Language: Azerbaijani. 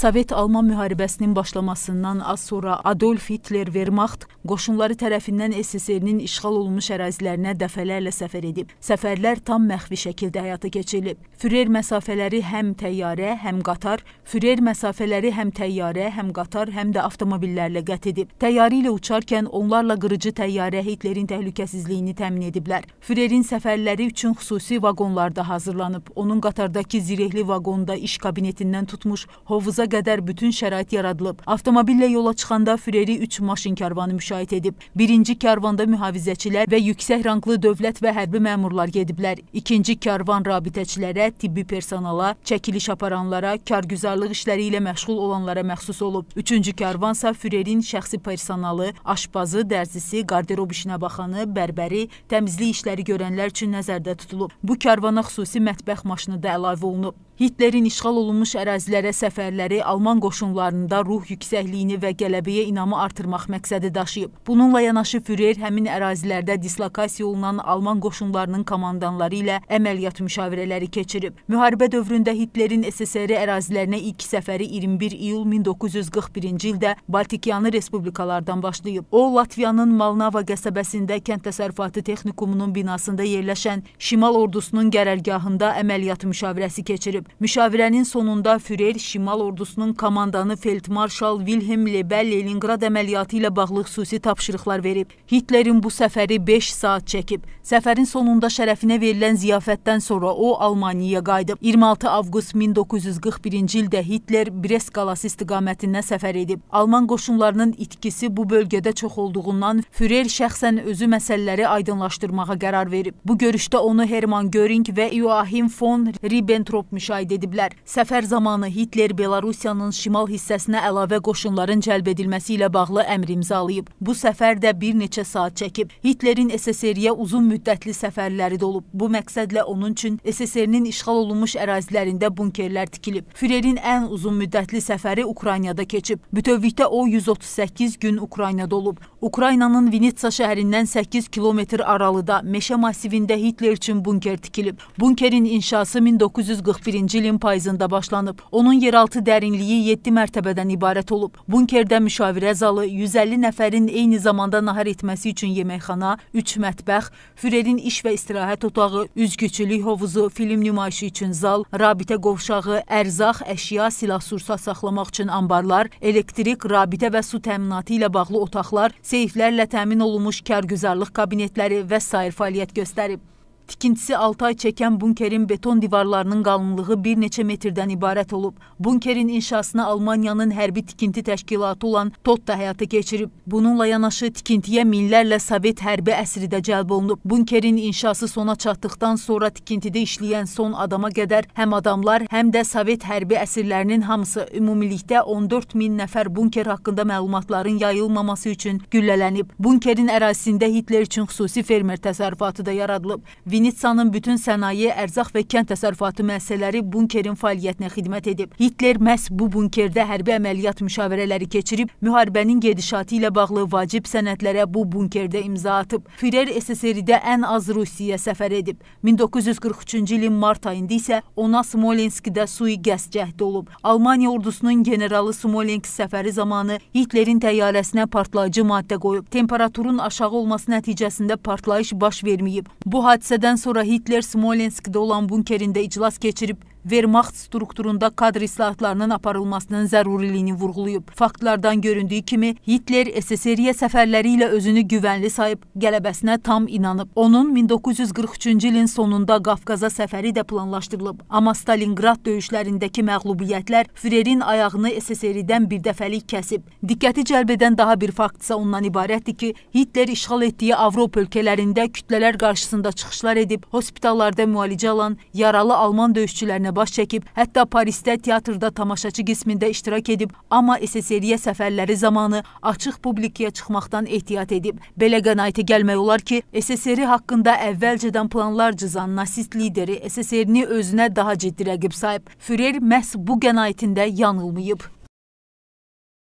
Sovet-Alman müharibəsinin başlamasından az sonra Adolf Hitler Wehrmacht qoşunları tərəfindən SSR-nin işğal olunmuş ərazilərinə dəfələrlə səfər edib. Səfərlər tam məxfi şəkildə həyata keçirilib. Fürer məsafələri həm təyyarə, həm qatar, Fürer məsafələri həm təyyarə, həm qatar, həm də avtomobillərlə qət edib. Təyyarə ilə uçarkən onlarla qırıcı təyyarə Hitlerin təhlükəsizliyini təmin ediblər. Fürerin səfərləri üçün xüsusi vaqonlarda hazırlanıb. Onun qatardakı zirehli vaqonda iş kabinetindən tutmuş hovuza qədər bütün şərait yaradılıb. Avtomobillə yola çıxanda Führeri 3 maşın karvanı müşahidə edib. Birinci karvanda mühafizəçilər və yüksək ranglı dövlət və hərbi məmurlar gediblər. İkinci karvan rabitəçilərə, tibbi personala, çəkiliş aparanlara, kargüzarlıq işləri ilə məşğul olanlara məxsus olub. Üçüncü karvansa Führerin şəxsi personalı, aşpazı, dərzisi, qarderob işinə baxanı, bərbəri, təmizlik işləri görənlər üçün nəzərdə tutulub. Bu karvana xüsusi mətbəx maşını da əlavə olunub. Hitlerin işğal olunmuş ərazilərə səfərləri Alman qoşunlarında ruh yüksəkliyini və qələbəyə inamı artırmaq məqsədi daşıyıb. Bununla yanaşı Fürer həmin ərazilərdə dislokasiya olunan Alman qoşunlarının komandanları ilə əməliyyat müşavirələri keçirib. Müharibə dövründə Hitlerin SSR ərazilərinə ilk səfəri 21 iyul 1941-ci ildə Baltikyanı respublikalardan başlayıb. O, Latviyanın Malnava qəsəbəsində kənd təsərrüfatı texnikumunun binasında yerləşən Şimal ordusunun gərərgahında əməliyyat müşavirəsi keçirib. Müşavirənin sonunda Fürer Şimal ordusunun komandanı Feldmarşal Wilhelm Lebel Leninqrad əməliyyatı ilə bağlı xüsusi tapşırıqlar verib. Hitlerin bu səfəri 5 saat çəkib. Səfərin sonunda şərəfinə verilən ziyafətdən sonra o Almaniyaya qayıdıb. 26 avqust 1941-ci ildə Hitler Brest qalası istiqamətinə səfər edib. Alman qoşunlarının itkisi bu bölgədə çox olduğundan Fürer şəxsən özü məsələləri aydınlaşdırmağa qərar verib. Bu görüşdə onu Hermann Göring və Joachim von Ribbentrop müşavirə müşahidə ediblər. Səfər zamanı Hitler Belarusiyanın şimal hissəsinə əlavə qoşunların cəlb edilməsi ilə bağlı əmr imzalayıb. Bu səfər də bir neçə saat çəkib. Hitlerin SSR-yə uzun müddətli səfərləri də olub. Bu məqsədlə onun üçün SSR-nin işğal olunmuş ərazilərində bunkerlər tikilib. Fürerin ən uzun müddətli səfəri Ukraynada keçib. Bütövlükdə o 138 gün Ukraynada olub. Ukraynanın Vinitsa şəhərindən 8 kilometr aralıda meşə masivində Hitler üçün bunker tikilib. Bunkerin inşası 1941-ci ilin payızında başlanıb. Onun yeraltı dərinliyi 7 mərtəbədən ibarət olub. Bunkerdə müşavirə zalı, 150 nəfərin eyni zamanda nahar etməsi üçün yeməkxana, 3 mətbəx, Fürerin iş və istirahət otağı, üzgüçülük hovuzu, film nümayişi üçün zal, rabitə qovşağı, ərzaq, əşya, silah-sursat saxlamaq üçün anbarlar, elektrik, rabitə və su təminatı ilə bağlı otaqlar, seyflərlə təmin olunmuş kərgüzarlıq kabinetləri və sair fəaliyyət göstərib. Tikintisi 6 ay çəkən bunkerin beton divarlarının qalınlığı bir neçə metrdən ibarət olub. Bunkerin inşasını Almaniyanın hərbi tikinti təşkilatı olan TOTTA həyata keçirib. Bununla yanaşı tikintiyə minlərlə Sovet hərbi əsri də cəlb olunub. Bunkerin inşası sona çatdıqdan sonra tikintidə işləyən son adama qədər həm adamlar, həm də Sovet hərbi əsirlərinin hamısı ümumilikdə 14 min nəfər bunker haqqında məlumatların yayılmaması üçün güllələnib. Bunkerin ərazisində Hitler üçün xüsusi fermer təsərrüfatı da yaradılıb. Vinitsanın bütün sənaye, ərzaq və kənd təsərrüfatı müəssisələri bunkerin fəaliyyətinə xidmət edib. Hitler məhz bu bunkerdə hərbi əməliyyat müşavirələri keçirib, müharibənin gedişatı ilə bağlı vacib sənədlərə bu bunkerdə imza atıb. Führer SSRİ-də ən az Rusiyaya səfər edib. 1943-cü ilin mart ayında isə ona Smolenskdə sui qəsd cəhdi olub. Almaniya ordusunun generalı Smolensk səfəri zamanı Hitlerin təyyarəsinə partlayıcı maddə qoyub. Temperaturun aşağı olması nəticəsində partlayış baş verməyib. Bu hadisədən Depremden sonra Hitler Smolensk'de olan bunkerinde iclas geçirip Vermaxt strukturunda kadr islahatlarının aparılmasının zəruriliyini vurğulayıb. Faktlardan göründüyü kimi Hitler SSR-yə səfərləri ilə özünü güvənli sayıb, qələbəsinə tam inanıb. Onun 1943-cü ilin sonunda Qafqaza səfəri də planlaşdırılıb. Amma Stalinqrad döyüşlərindəki məğlubiyyətlər Fürerin ayağını SSR-dən bir dəfəlik kəsib. Diqqəti cəlb edən daha bir fakt isə ondan ibarətdir ki, Hitler işğal etdiyi Avropa ölkələrində kütlələr qarşısında çıxışlar edib, hospitallarda müalicə alan yaralı Alman döyüşçülərinə ölkəsinə baş çəkib, hətta Parisdə teatrda tamaşaçı qismində iştirak edib, amma SSR-yə səfərləri zamanı açıq publikaya çıxmaqdan ehtiyat edib. Belə qənaətə gəlmək olar ki, SSR haqqında əvvəlcədən planlar cızan nasist lideri SSR-ni özünə daha ciddi rəqib sayıb. Fürer məhz bu qənaətində yanılmayıb.